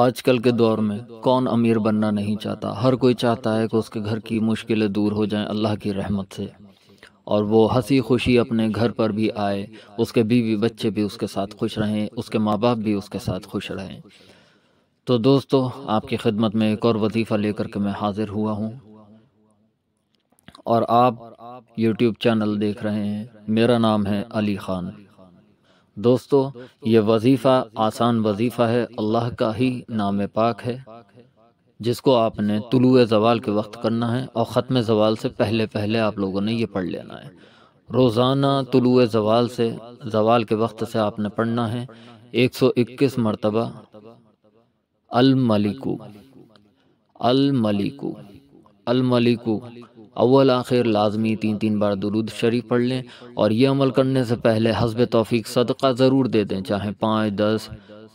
आजकल के दौर में कौन अमीर बनना नहीं चाहता हर कोई चाहता है कि उसके घर की मुश्किलें दूर हो जाएं अल्लाह की रहमत से और वो हंसी खुशी अपने घर पर भी आए उसके बीवी बच्चे भी उसके साथ खुश रहें उसके माँ बाप भी उसके साथ खुश रहें तो दोस्तों आपकी खिदमत में एक और वजीफ़ा लेकर के मैं हाज़िर हुआ हूँ और आप YouTube चैनल देख रहे हैं मेरा नाम है अली ख़ान दोस्तों ये वजीफ़ा आसान वजीफ़ा है अल्लाह का ही नाम पाक है जिसको आपने तुलु जवाल के वक्त करना है और ख़त्म जवाल से पहले पहले आप लोगों ने ये पढ़ लेना है रोज़ाना तुलु जवाल से जवाल के वक्त से आपने पढ़ना है 121 मरतबा इक्कीस मरतबा अलमलिकू मलिकू अल अव्वल आखिर लाजमी तीन तीन बार दुरूद शरीफ पढ़ लें और ये अमल करने से पहले हसब तोफ़ी सदका ज़रूर दे दें चाहे पाँच दस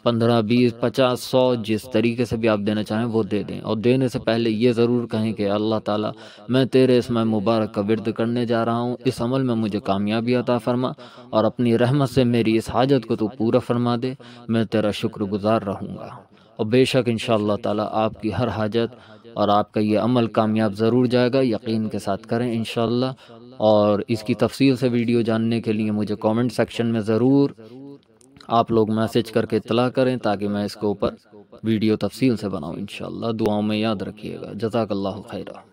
पंद्रह बीस पचास सौ जिस तरीके से भी आप देना चाहें वो दे दें और देने से पहले ये ज़रूर कहें कि अल्लाह ताला मैं तेरे इसमें मुबारक का विरद करने जा रहा हूँ इस अमल में मुझे कामयाबी अता फरमा और अपनी रहमत से मेरी इस हाजत को तो पूरा फरमा दे मैं तेरा शुक्रगुजार रहूँगा और बेशक इन ताला आपकी हर हाजत और आपका ये अमल कामयाब ज़रूर जाएगा यकीन के साथ करें इन और इसकी तफसील से वीडियो जानने के लिए मुझे कमेंट सेक्शन में ज़रूर आप लोग मैसेज करके इतला करें ताकि मैं इसके ऊपर वीडियो तफसील से बनाऊँ इन दुआओं में याद रखिएगा जजाकल्ला खैरा